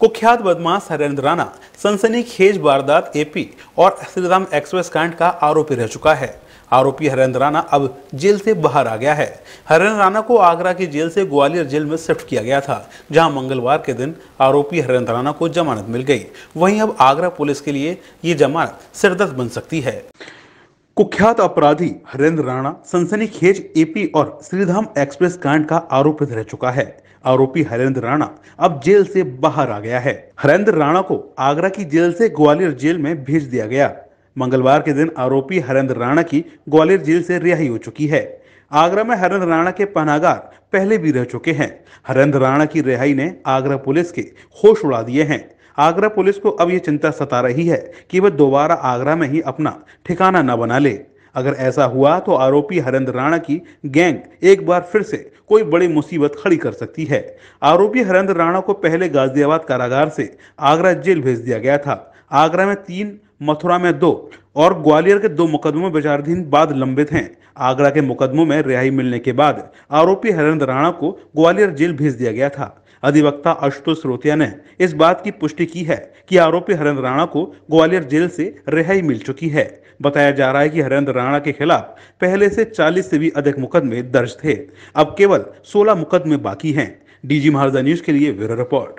कुख्यात बदमाश हरेंद्र राणा सनसनी खेज वारदात एपी और श्रीराम एक्सप्रेस कांड का आरोपी रह चुका है आरोपी हरेंद्र राणा अब जेल से बाहर आ गया है हरेंद्र राणा को आगरा की जेल से ग्वालियर जेल में शिफ्ट किया गया था जहां मंगलवार के दिन आरोपी हरेंद्र राणा को जमानत मिल गई वहीं अब आगरा पुलिस के लिए ये जमानत सिरदर्द बन सकती है कुख्यात अपराधी हरेंद्र राणा सनसनीखेज एपी और श्रीधाम एक्सप्रेस कांड का आरोपित रह चुका है आरोपी हरेंद्र राणा अब जेल से बाहर आ गया है हरेंद्र राणा को आगरा की जेल से ग्वालियर जेल में भेज दिया गया मंगलवार के दिन आरोपी हरेंद्र राणा की ग्वालियर जेल से रिहाई हो चुकी है आगरा में हरेंद्र राणा के पनागार पहले भी रह चुके हैं हरेंद्र राणा की रिहाई ने आगरा पुलिस के होश उड़ा दिए हैं आगरा पुलिस को अब ये चिंता सता रही है कि वह दोबारा आगरा में ही अपना ठिकाना न बना ले अगर ऐसा हुआ तो आरोपी हरेंद्र राणा की गैंग एक बार फिर से कोई बड़ी मुसीबत खड़ी कर सकती है आरोपी हरेंद्र राणा को पहले गाजियाबाद कारागार से आगरा जेल भेज दिया गया था आगरा में तीन मथुरा में दो और ग्वालियर के दो मुकदमों विचाराधीन बाद लंबित हैं आगरा के मुकदमों में रिहाई मिलने के बाद आरोपी हरेंद्र राणा को ग्वालियर जेल भेज दिया गया था अधिवक्ता आशुतोष रोतिया ने इस बात की पुष्टि की है कि आरोपी हरेंद्र राणा को ग्वालियर जेल से रिहाई मिल चुकी है बताया जा रहा है कि हरेंद्र राणा के खिलाफ पहले से 40 से भी अधिक मुकदमे दर्ज थे अब केवल 16 मुकदमे बाकी हैं डीजी महाराजा न्यूज के लिए ब्यूरो रिपोर्ट